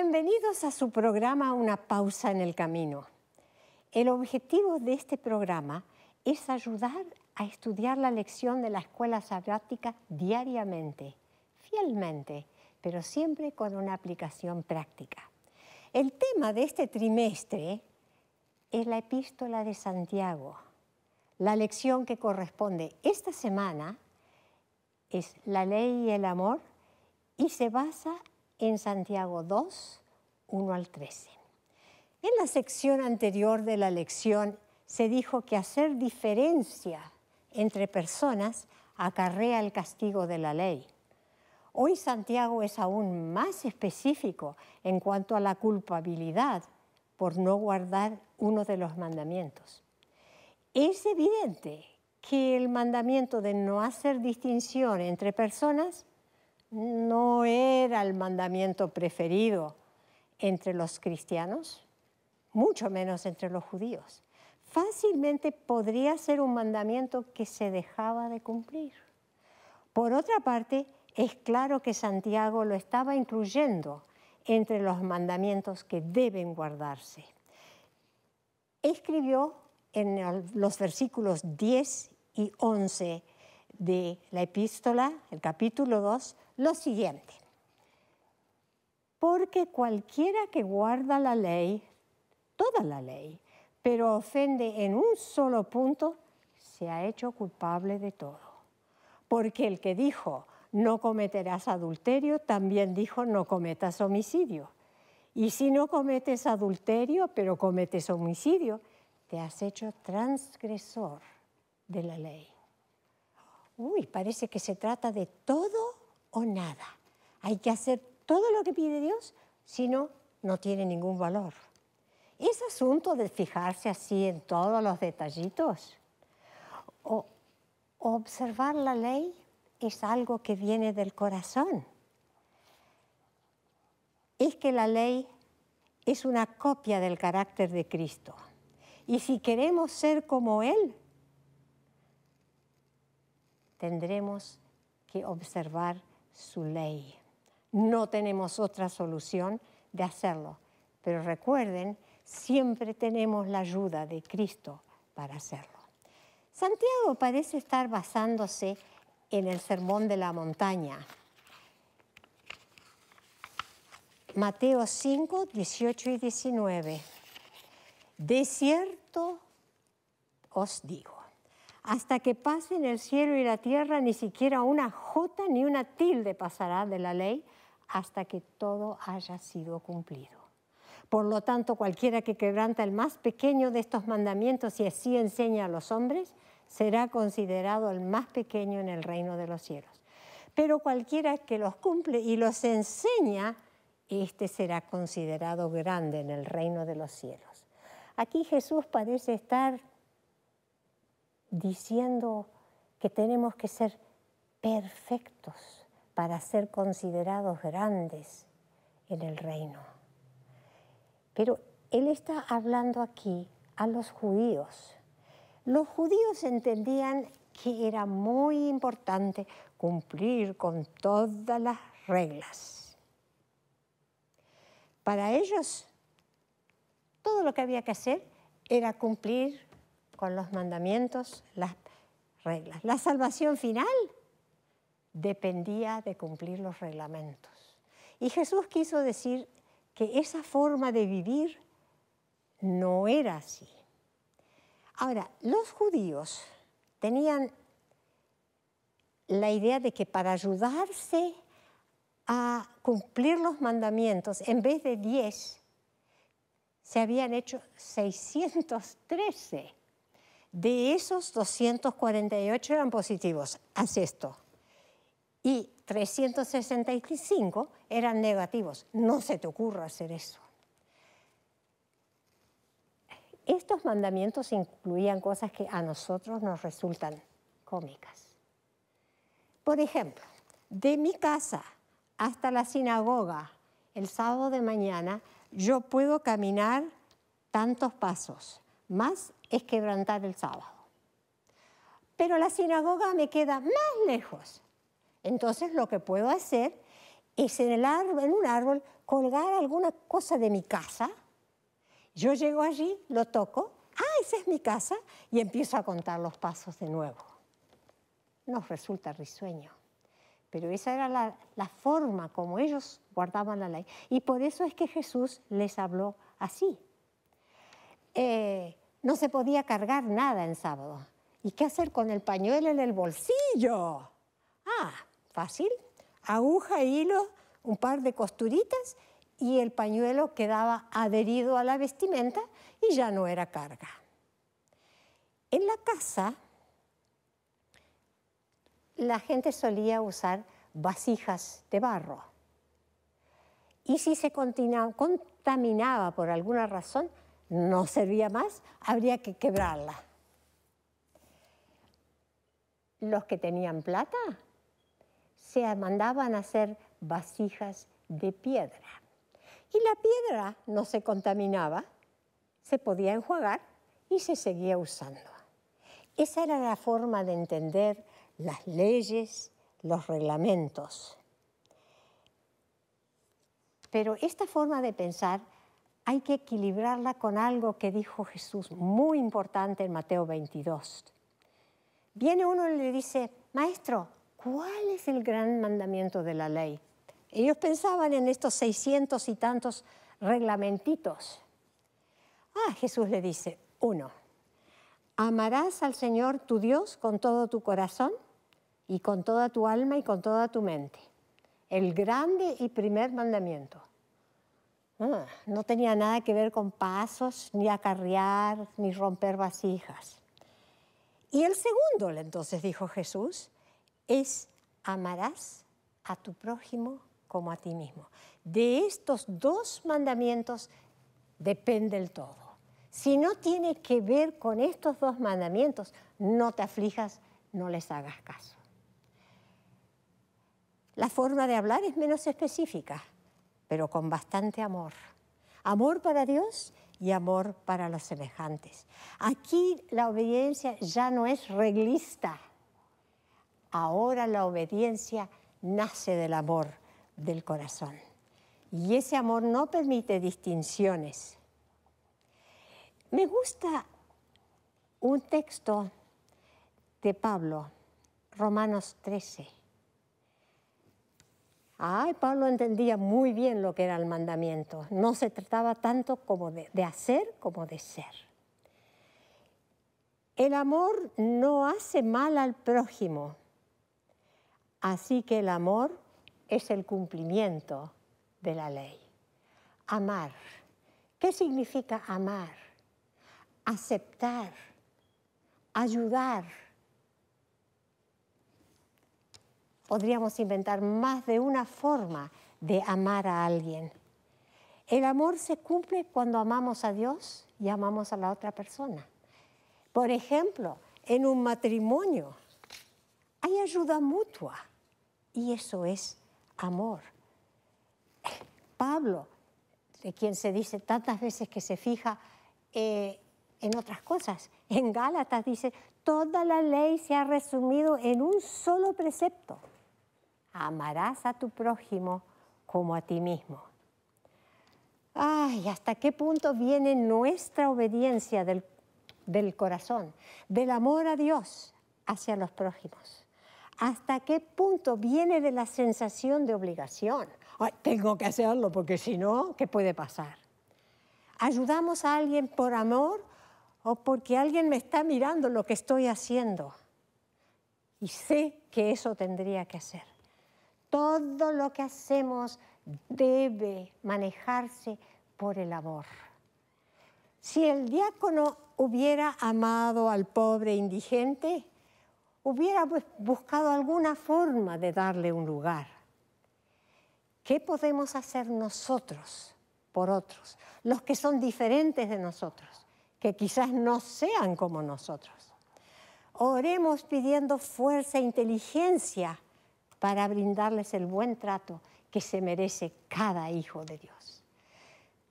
Bienvenidos a su programa Una pausa en el camino. El objetivo de este programa es ayudar a estudiar la lección de la escuela sabática diariamente, fielmente, pero siempre con una aplicación práctica. El tema de este trimestre es la epístola de Santiago. La lección que corresponde esta semana es la ley y el amor y se basa en Santiago 2, 1 al 13. En la sección anterior de la lección se dijo que hacer diferencia entre personas acarrea el castigo de la ley. Hoy Santiago es aún más específico en cuanto a la culpabilidad por no guardar uno de los mandamientos. Es evidente que el mandamiento de no hacer distinción entre personas no era el mandamiento preferido entre los cristianos, mucho menos entre los judíos. Fácilmente podría ser un mandamiento que se dejaba de cumplir. Por otra parte, es claro que Santiago lo estaba incluyendo entre los mandamientos que deben guardarse. Escribió en los versículos 10 y 11 de la epístola, el capítulo 2, lo siguiente, porque cualquiera que guarda la ley, toda la ley, pero ofende en un solo punto, se ha hecho culpable de todo. Porque el que dijo, no cometerás adulterio, también dijo, no cometas homicidio. Y si no cometes adulterio, pero cometes homicidio, te has hecho transgresor de la ley. Uy, parece que se trata de todo nada. Hay que hacer todo lo que pide Dios, si no, no tiene ningún valor. Ese asunto de fijarse así en todos los detallitos o observar la ley es algo que viene del corazón. Es que la ley es una copia del carácter de Cristo. Y si queremos ser como Él, tendremos que observar su ley. No tenemos otra solución de hacerlo, pero recuerden, siempre tenemos la ayuda de Cristo para hacerlo. Santiago parece estar basándose en el Sermón de la Montaña. Mateo 5, 18 y 19. De cierto os digo hasta que pasen el cielo y la tierra, ni siquiera una jota ni una tilde pasará de la ley hasta que todo haya sido cumplido. Por lo tanto, cualquiera que quebranta el más pequeño de estos mandamientos y así enseña a los hombres, será considerado el más pequeño en el reino de los cielos. Pero cualquiera que los cumple y los enseña, este será considerado grande en el reino de los cielos. Aquí Jesús parece estar diciendo que tenemos que ser perfectos para ser considerados grandes en el reino. Pero él está hablando aquí a los judíos. Los judíos entendían que era muy importante cumplir con todas las reglas. Para ellos, todo lo que había que hacer era cumplir con los mandamientos, las reglas. La salvación final dependía de cumplir los reglamentos. Y Jesús quiso decir que esa forma de vivir no era así. Ahora, los judíos tenían la idea de que para ayudarse a cumplir los mandamientos, en vez de 10, se habían hecho 613. De esos 248 eran positivos, haz esto. Y 365 eran negativos. No se te ocurra hacer eso. Estos mandamientos incluían cosas que a nosotros nos resultan cómicas. Por ejemplo, de mi casa hasta la sinagoga el sábado de mañana, yo puedo caminar tantos pasos, más es quebrantar el sábado. Pero la sinagoga me queda más lejos. Entonces lo que puedo hacer es en, el un árbol colgar alguna cosa de mi casa. Yo llego allí, lo toco, ah, esa es mi casa, y empiezo a contar los pasos de nuevo. Nos resulta risueño. Pero esa era la, forma como ellos guardaban la ley. Y por eso es que Jesús les habló así. Eh, no se podía cargar nada en sábado. ¿Y qué hacer con el pañuelo en el bolsillo? Ah, fácil. Aguja, hilo, un par de costuritas y el pañuelo quedaba adherido a la vestimenta y ya no era carga. En la casa, la gente solía usar vasijas de barro. Y si se contaminaba por alguna razón, no servía más, habría que quebrarla. Los que tenían plata se mandaban a hacer vasijas de piedra. Y la piedra no se contaminaba, se podía enjuagar y se seguía usando. Esa era la forma de entender las leyes, los reglamentos. Pero esta forma de pensar hay que equilibrarla con algo que dijo Jesús muy importante en Mateo 22. Viene uno y le dice, maestro, ¿cuál es el gran mandamiento de la ley? Ellos pensaban en estos 600 y tantos reglamentitos. Ah, Jesús le dice, uno, amarás al Señor tu Dios con todo tu corazón y con toda tu alma y con toda tu mente. El grande y primer mandamiento. Ah, no tenía nada que ver con pasos, ni acarrear, ni romper vasijas. Y el segundo, entonces dijo Jesús, es amarás a tu prójimo como a ti mismo. De estos dos mandamientos depende el todo. Si no tiene que ver con estos dos mandamientos, no te aflijas, no les hagas caso. La forma de hablar es menos específica pero con bastante amor. Amor para Dios y amor para los semejantes. Aquí la obediencia ya no es reglista. Ahora la obediencia nace del amor del corazón. Y ese amor no permite distinciones. Me gusta un texto de Pablo, Romanos 13 Ay, Pablo entendía muy bien lo que era el mandamiento. No se trataba tanto como de hacer como de ser. El amor no hace mal al prójimo. Así que el amor es el cumplimiento de la ley. Amar. ¿Qué significa amar? Aceptar. Ayudar podríamos inventar más de una forma de amar a alguien. El amor se cumple cuando amamos a Dios y amamos a la otra persona. Por ejemplo, en un matrimonio hay ayuda mutua y eso es amor. Pablo, de quien se dice tantas veces que se fija eh, en otras cosas, en Gálatas dice, toda la ley se ha resumido en un solo precepto, amarás a tu prójimo como a ti mismo. Ay, ¿hasta qué punto viene nuestra obediencia del, corazón, del amor a Dios hacia los prójimos? ¿Hasta qué punto viene de la sensación de obligación? tengo que hacerlo porque si no, ¿qué puede pasar? ¿Ayudamos a alguien por amor o porque alguien me está mirando lo que estoy haciendo? Y sé que eso tendría que hacer. Todo lo que hacemos debe manejarse por el amor. Si el diácono hubiera amado al pobre indigente, hubiera buscado alguna forma de darle un lugar. ¿Qué podemos hacer nosotros por otros, los que son diferentes de nosotros, que quizás no sean como nosotros? Oremos pidiendo fuerza e inteligencia para brindarles el buen trato que se merece cada hijo de Dios.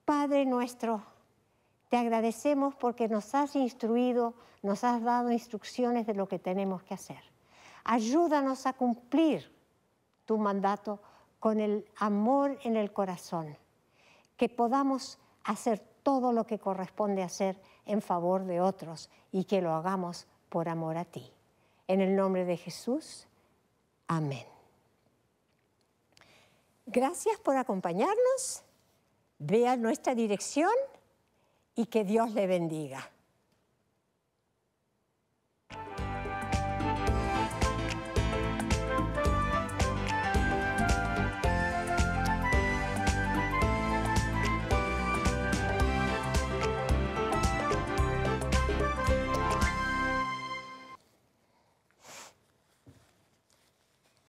Padre nuestro, te agradecemos porque nos has instruido, nos has dado instrucciones de lo que tenemos que hacer. Ayúdanos a cumplir tu mandato con el amor en el corazón, que podamos hacer todo lo que corresponde hacer en favor de otros y que lo hagamos por amor a ti. En el nombre de Jesús, amén. Gracias por acompañarnos. Vea nuestra dirección y que Dios le bendiga.